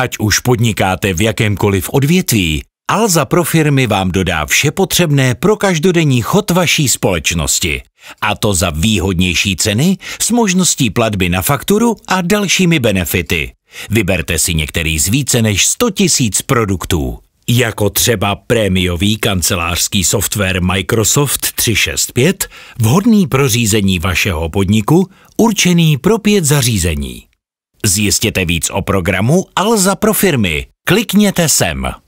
Ať už podnikáte v jakémkoliv odvětví, Alza pro firmy vám dodá vše potřebné pro každodenní chod vaší společnosti. A to za výhodnější ceny s možností platby na fakturu a dalšími benefity. Vyberte si některý z více než 100 000 produktů. Jako třeba prémiový kancelářský software Microsoft 365, vhodný pro řízení vašeho podniku, určený pro pět zařízení. Zjistěte víc o programu Alza pro firmy. Klikněte sem.